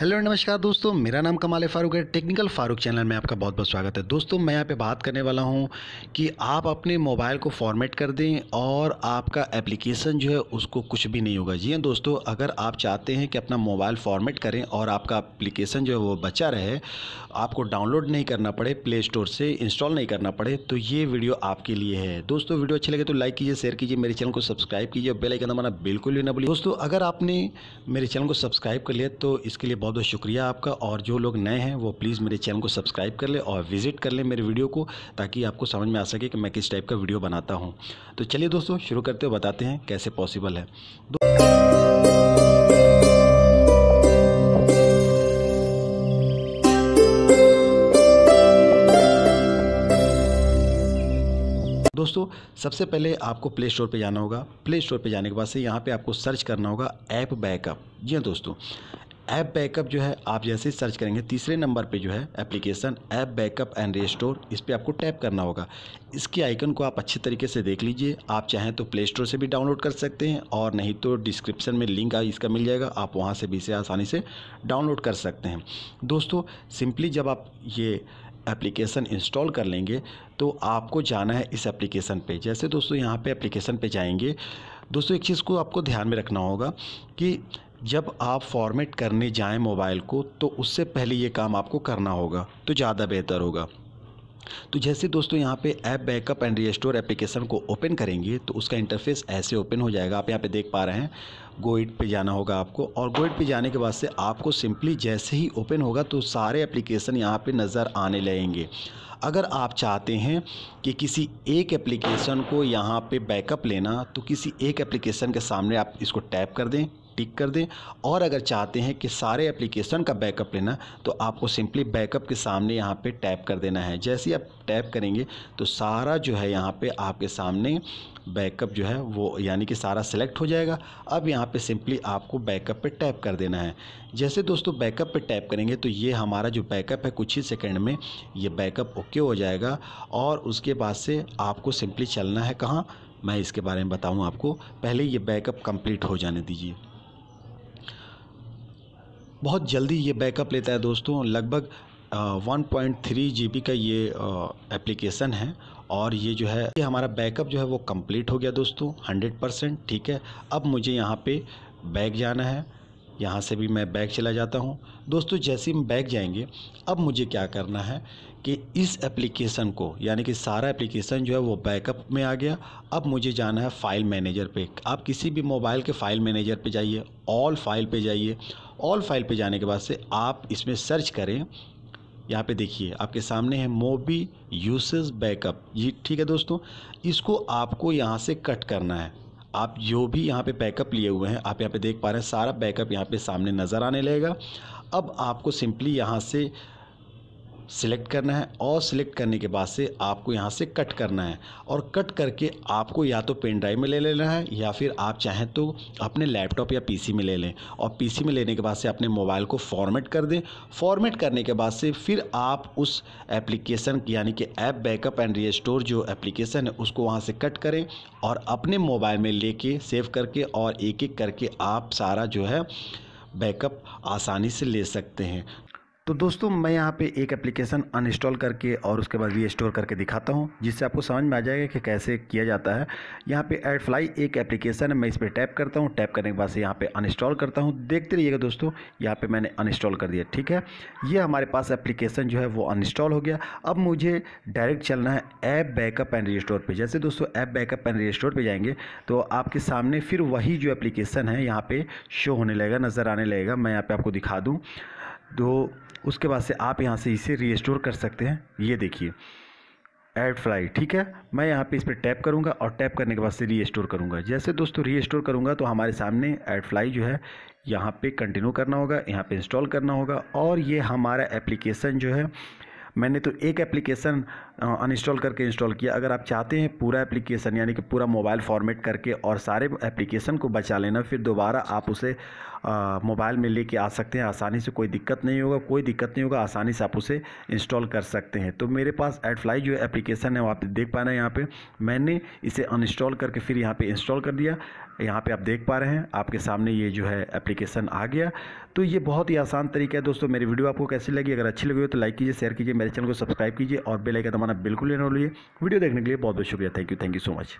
hello नमस्कार दोस्तों मेरा नाम कमाल फारूक है टेक्निकल फारूक चैनल में आपका बहुत बहुत स्वागत है दोस्तों मैं यहाँ पे बात करने वाला हूँ कि आप अपने मोबाइल को फॉर्मेट कर दें और आपका एप्लीकेशन जो है उसको कुछ भी नहीं होगा जी हाँ दोस्तों अगर आप चाहते हैं कि अपना मोबाइल फॉर्मेट करें और आपका एप्लीकेशन जो है वो बचा रहे आपको डाउनलोड नहीं करना पड़े प्ले स्टोर से इंस्टॉल नहीं करना पड़े तो ये वीडियो आपके लिए है दोस्तों वीडियो अच्छी लगे तो लाइक कीजिए शेयर कीजिए मेरे चैनल को सब्सक्राइब कीजिए बेलाइकन हमारा बिल्कुल भी ना बोलिए दोस्तों अगर आपने मेरे चैनल को सब्सक्राइब कर लिया तो इसके लिए बहुत बहुत शुक्रिया आपका और जो लोग नए हैं वो प्लीज़ मेरे चैनल को सब्सक्राइब कर ले और विजिट कर ले मेरे वीडियो को ताकि आपको समझ में आ सके कि मैं किस टाइप का वीडियो बनाता हूँ तो चलिए दोस्तों शुरू करते हुए बताते हैं कैसे पॉसिबल है दोस्तों सबसे पहले आपको प्ले स्टोर पर जाना होगा प्ले स्टोर पर जाने के बाद से यहाँ पे आपको सर्च करना होगा ऐप बैकअप जी हाँ दोस्तों ऐप बैकअप जो है आप जैसे सर्च करेंगे तीसरे नंबर पे जो है application app backup and restore इस पर आपको टैप करना होगा इसके आइकन को आप अच्छे तरीके से देख लीजिए आप चाहें तो प्ले स्टोर से भी डाउनलोड कर सकते हैं और नहीं तो डिस्क्रिप्शन में लिंक इसका मिल जाएगा आप वहाँ से भी इसे आसानी से डाउनलोड कर सकते हैं दोस्तों सिंपली जब आप ये एप्लीकेशन इंस्टॉल कर लेंगे तो आपको जाना है इस एप्लीकेशन पे जैसे दोस्तों यहाँ पे एप्लीकेशन पे जाएंगे दोस्तों एक चीज़ को आपको ध्यान में रखना होगा कि जब आप फॉर्मेट करने जाएं मोबाइल को तो उससे पहले ये काम आपको करना होगा तो ज़्यादा बेहतर होगा तो जैसे दोस्तों यहाँ पे app backup and restore application को ओपन करेंगे तो उसका इंटरफेस ऐसे ओपन हो जाएगा आप यहाँ पे देख पा रहे हैं गोइड पे जाना होगा आपको और गोइड पे जाने के बाद से आपको सिंपली जैसे ही ओपन होगा तो सारे एप्लीकेशन यहाँ पे नज़र आने लगेंगे अगर आप चाहते हैं कि किसी एक एप्लीकेशन को यहाँ पर बैकअप लेना तो किसी एक एप्लीकेशन के सामने आप इसको टैप कर दें टिक कर दें और अगर चाहते हैं कि सारे एप्लीकेशन का बैकअप लेना तो आपको सिंपली बैकअप के सामने यहाँ पे टैप कर देना है जैसे ही आप टैप करेंगे तो सारा जो है यहाँ पे आपके सामने बैकअप जो है वो यानी कि सारा सेलेक्ट हो जाएगा अब यहाँ पे सिंपली आपको बैकअप पे टैप कर देना है जैसे दोस्तों बैकअप पे टैप करेंगे तो ये हमारा जो बैकअप है कुछ ही सेकंड में ये बैकअप ओके हो जाएगा और उसके बाद से आपको सिंपली चलना है कहाँ मैं इसके बारे में बताऊँ आपको पहले ये बैकअप कम्प्लीट हो जाने दीजिए बहुत जल्दी ये बैकअप लेता है दोस्तों लगभग one point three G B का ये एप्लीकेशन है और ये जो है ये हमारा बैकअप जो है वो कंप्लीट हो गया दोस्तों हंड्रेड परसेंट ठीक है अब मुझे यहाँ पे बैग जाना है यहाँ से भी मैं बैग चला जाता हूँ दोस्तों जैसे हम बैग जाएंगे अब मुझे क्या करना है कि इस एप्लीकेशन को यानी कि सारा एप्लीकेशन जो है वो बैकअप में आ गया अब मुझे जाना है फ़ाइल मैनेजर पे आप किसी भी मोबाइल के फ़ाइल मैनेजर पे जाइए ऑल फाइल पे जाइए ऑल फाइल पे जाने के बाद से आप इसमें सर्च करें यहाँ पे देखिए आपके सामने है मोबी यूसेज बैकअप ये ठीक है दोस्तों इसको आपको यहाँ से कट करना है आप जो भी यहाँ पे बैकअप लिए हुए हैं आप यहाँ पे देख पा रहे हैं सारा बैकअप यहाँ पे सामने नज़र आने लगेगा अब आपको सिंपली यहाँ से सिलेक्ट करना है और सिलेक्ट करने के बाद से आपको यहाँ से कट करना है और कट करके आपको या तो पेन ड्राइव में ले लेना है या फिर आप चाहें तो अपने लैपटॉप या पीसी में ले लें और पीसी में लेने के बाद से अपने मोबाइल को फॉर्मेट कर दें फॉर्मेट करने के बाद से फिर आप उस एप्लीकेशन यानी कि ऐप बैकअप एंड रीस्टोर जो एप्लीकेशन है उसको वहाँ से कट करें और अपने मोबाइल में लेके सेव करके और एक एक करके आप सारा जो है बैकअप आसानी से ले सकते हैं तो दोस्तों मैं यहाँ पे एक एप्लीकेशन अनइंस्टॉल करके और उसके बाद री करके दिखाता हूँ जिससे आपको समझ में आ जाएगा कि कैसे किया जाता है यहाँ पे एड फ्लाई एक एप्लीकेशन है मैं इस पर टैप करता हूँ टैप करने के बाद से यहाँ पे अनइंस्टॉल करता हूँ देखते रहिएगा दोस्तों यहाँ पे मैंने अनइंस्टॉल कर दिया ठीक है ये हमारे पास एप्लीकेशन जो है वो अनइंस्टॉल हो गया अब मुझे डायरेक्ट चलना है ऐप बैकअप एंड रीस्टोर पर जैसे दोस्तों ऐप बैकअप एंड रीस्टोर पर जाएंगे तो आपके सामने फिर वही जो एप्लीकेशन है यहाँ पर शो होने लगेगा नज़र आने लगेगा मैं यहाँ पर आपको दिखा दूँ तो उसके बाद से आप यहाँ से इसे रीस्टोर कर सकते हैं ये देखिए एड फ्लाई ठीक है मैं यहाँ पे इस पर टैप करूँगा और टैप करने के बाद से रीस्टोर करूँगा जैसे दोस्तों रीस्टोर करूँगा तो हमारे सामने एड फ्लाई जो है यहाँ पे कंटिन्यू करना होगा यहाँ पे इंस्टॉल करना होगा और ये हमारा एप्लीकेशन जो है मैंने तो एक एप्लीकेशन अनइंस्टॉल करके इंस्टॉल किया अगर आप चाहते हैं पूरा एप्लीकेशन यानी कि पूरा मोबाइल फॉर्मेट करके और सारे एप्लीकेशन को बचा लेना फिर दोबारा आप उसे मोबाइल में लेके आ सकते हैं आसानी से कोई दिक्कत नहीं होगा कोई दिक्कत नहीं होगा आसानी से आप उसे इंस्टॉल कर सकते हैं तो मेरे पास एडफ्लाई जो एप्लीकेशन है वो आप देख पा रहे हैं यहाँ पर मैंने इसे अनइंस्टॉल करके फिर यहाँ पर इंस्टॉल कर दिया यहाँ पे आप देख पा रहे हैं आपके सामने ये जो है एप्लीकेशन आ गया तो ये बहुत ही आसान तरीका है दोस्तों मेरी वीडियो आपको कैसी लगी अगर अच्छी लगी हो तो लाइक कीजिए शेयर कीजिए मेरे चैनल को सब्सक्राइब कीजिए और बेलाइकन हमारा बिल्कुल लेना हुई वीडियो देखने के लिए बहुत बहुत शुक्रिया thank you thank you so much